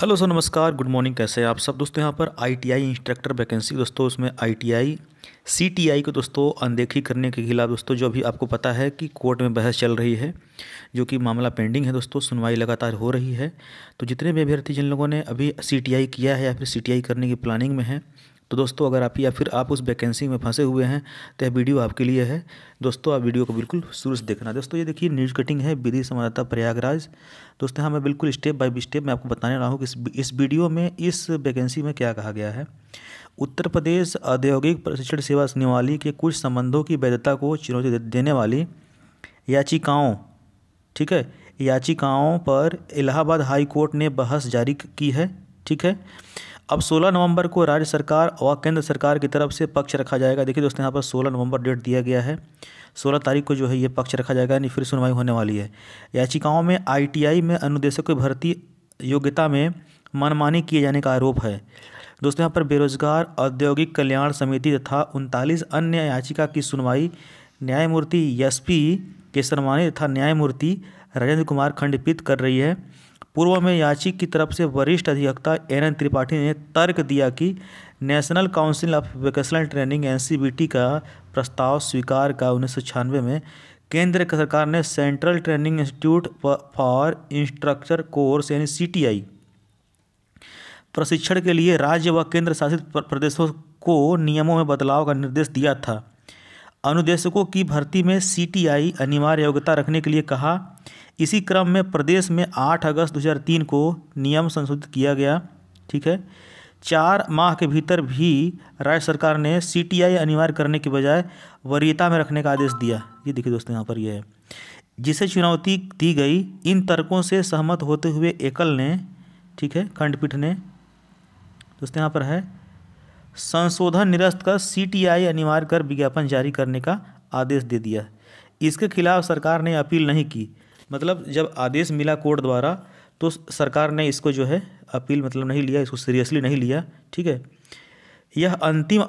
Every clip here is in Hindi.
हेलो सर नमस्कार गुड मॉर्निंग कैसे आप सब दोस्तों यहाँ पर आईटीआई इंस्ट्रक्टर वैकेंसी दोस्तों उसमें आईटीआई सीटीआई को दोस्तों अनदेखी करने के खिलाफ दोस्तों जो अभी आपको पता है कि कोर्ट में बहस चल रही है जो कि मामला पेंडिंग है दोस्तों सुनवाई लगातार हो रही है तो जितने भी अभ्यर्थी जिन लोगों ने अभी सी किया है या फिर सी करने की प्लानिंग में है तो दोस्तों अगर आप या फिर आप उस वैकेंसी में फंसे हुए हैं तो यह वीडियो आपके लिए है दोस्तों आप वीडियो को बिल्कुल शुरू से देखना दोस्तों ये देखिए न्यूज कटिंग है विधि संवाददाता प्रयागराज दोस्तों हाँ मैं बिल्कुल स्टेप बाय स्टेप मैं आपको बताने रहा हूँ कि इस, इस वीडियो में इस वैकेंसी में क्या कहा गया है उत्तर प्रदेश औद्योगिक प्रशिक्षण सेवा निवाली के कुछ संबंधों की वैधता को चुनौती देने वाली याचिकाओं ठीक है याचिकाओं पर इलाहाबाद हाई कोर्ट ने बहस जारी की है ठीक है अब 16 नवंबर को राज्य सरकार व केंद्र सरकार की तरफ से पक्ष रखा जाएगा देखिए दोस्तों यहाँ पर 16 नवंबर डेट दिया गया है 16 तारीख को जो है ये पक्ष रखा जाएगा यानी फिर सुनवाई होने वाली है याचिकाओं में आईटीआई में अनुदेशक की भर्ती योग्यता में मनमानी किए जाने का आरोप है दोस्तों यहाँ पर बेरोजगार औद्योगिक कल्याण समिति तथा उनतालीस अन्य याचिका की सुनवाई न्यायमूर्ति एस के तथा न्यायमूर्ति राजेंद्र कुमार खंडपीठ कर रही है पूर्व में याचिक की तरफ से वरिष्ठ अधिवक्ता एन एन त्रिपाठी ने तर्क दिया कि National Council of Vocational Training N का प्रस्ताव स्वीकार का उन्नीस में केंद्र सरकार ने Central Training Institute for Instructor course यानी सी प्रशिक्षण के लिए राज्य व केंद्र शासित प्रदेशों को नियमों में बदलाव का निर्देश दिया था अनुदेशकों की भर्ती में सी अनिवार्य योग्यता रखने के लिए कहा इसी क्रम में प्रदेश में 8 अगस्त 2003 को नियम संशोधित किया गया ठीक है चार माह के भीतर भी राज्य सरकार ने सी अनिवार्य करने के बजाय वरीयता में रखने का आदेश दिया ये देखिए दोस्तों यहाँ पर यह है जिसे चुनौती दी गई इन तर्कों से सहमत होते हुए एकल ने ठीक है खंडपीठ ने दोस्तों यहाँ पर है संशोधन निरस्त कर सी अनिवार्य कर विज्ञापन जारी करने का आदेश दे दिया इसके खिलाफ सरकार ने अपील नहीं की मतलब जब आदेश मिला कोर्ट द्वारा तो सरकार ने इसको जो है अपील मतलब नहीं लिया इसको सीरियसली नहीं लिया ठीक है यह अंतिम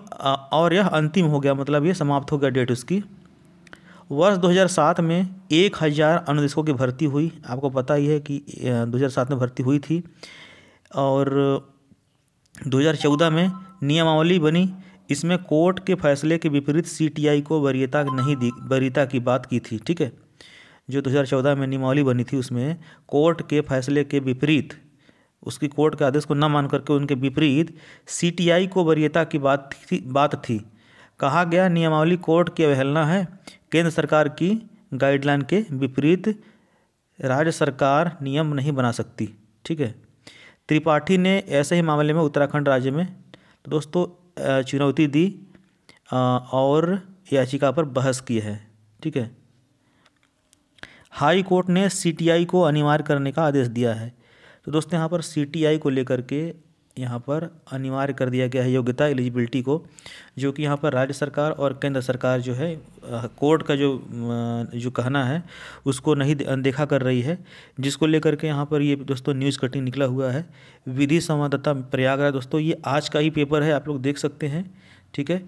और यह अंतिम हो गया मतलब ये समाप्त हो गया डेट उसकी वर्ष 2007 में एक हज़ार अनुदेशकों की भर्ती हुई आपको पता ही है कि 2007 में भर्ती हुई थी और 2014 में नियमावली बनी इसमें कोर्ट के फैसले के विपरीत सीटीआई को वरीयता नहीं दी वरीयता की बात की थी ठीक है जो 2014 में नियमावली बनी थी उसमें कोर्ट के फैसले के विपरीत उसकी कोर्ट के आदेश को न मान करके उनके विपरीत सीटीआई को वरीयता की बात थी बात थी कहा गया नियमावली कोर्ट की अवहेलना है केंद्र सरकार की गाइडलाइन के विपरीत राज्य सरकार नियम नहीं बना सकती ठीक है त्रिपाठी ने ऐसे ही मामले में उत्तराखंड राज्य में तो दोस्तों चुनौती दी और याचिका पर बहस की है ठीक है हाई कोर्ट ने सीटीआई को अनिवार्य करने का आदेश दिया है तो दोस्तों यहाँ पर सीटीआई को लेकर के यहाँ पर अनिवार्य कर दिया गया है योग्यता एलिजिबिलिटी को जो कि यहाँ पर राज्य सरकार और केंद्र सरकार जो है कोर्ट का जो जो कहना है उसको नहीं अनदेखा कर रही है जिसको लेकर के यहाँ पर ये दोस्तों न्यूज़ कटिंग निकला हुआ है विधि संवाददाता प्रयागराज दोस्तों ये आज का ही पेपर है आप लोग देख सकते हैं ठीक है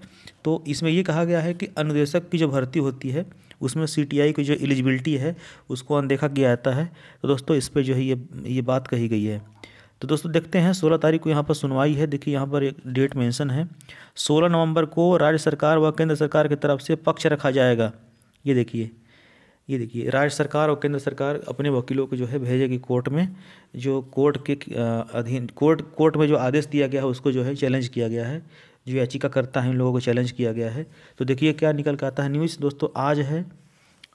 तो इसमें ये कहा गया है कि अनुदेशक की जो भर्ती होती है उसमें सी की जो एलिजिबिलिटी है उसको अनदेखा किया जाता है तो दोस्तों इस पर जो है ये ये बात कही गई है तो दोस्तों देखते हैं सोलह तारीख को यहाँ पर सुनवाई है देखिए यहाँ पर एक डेट मेंशन है सोलह नवंबर को राज्य सरकार व केंद्र सरकार की के तरफ से पक्ष रखा जाएगा ये देखिए ये देखिए राज्य सरकार और केंद्र सरकार अपने वकीलों को जो है भेजेगी कोर्ट में जो कोर्ट के अधीन कोर्ट कोर्ट में जो आदेश दिया गया है उसको जो है चैलेंज किया गया है जो याचिका करता है उन लोगों को चैलेंज किया गया है तो देखिए क्या निकल के आता है न्यूज़ दोस्तों आज है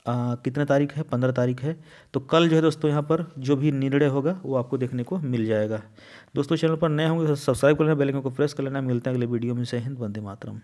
आ, कितना तारीख है पंद्रह तारीख है तो कल जो है दोस्तों यहाँ पर जो भी निर्णय होगा वो आपको देखने को मिल जाएगा दोस्तों चैनल पर नए होंगे सब्सक्राइब तो कर लेना बेल को प्रेस कर लेना मिलते हैं अगले वीडियो में से हिंद वंदे मातरम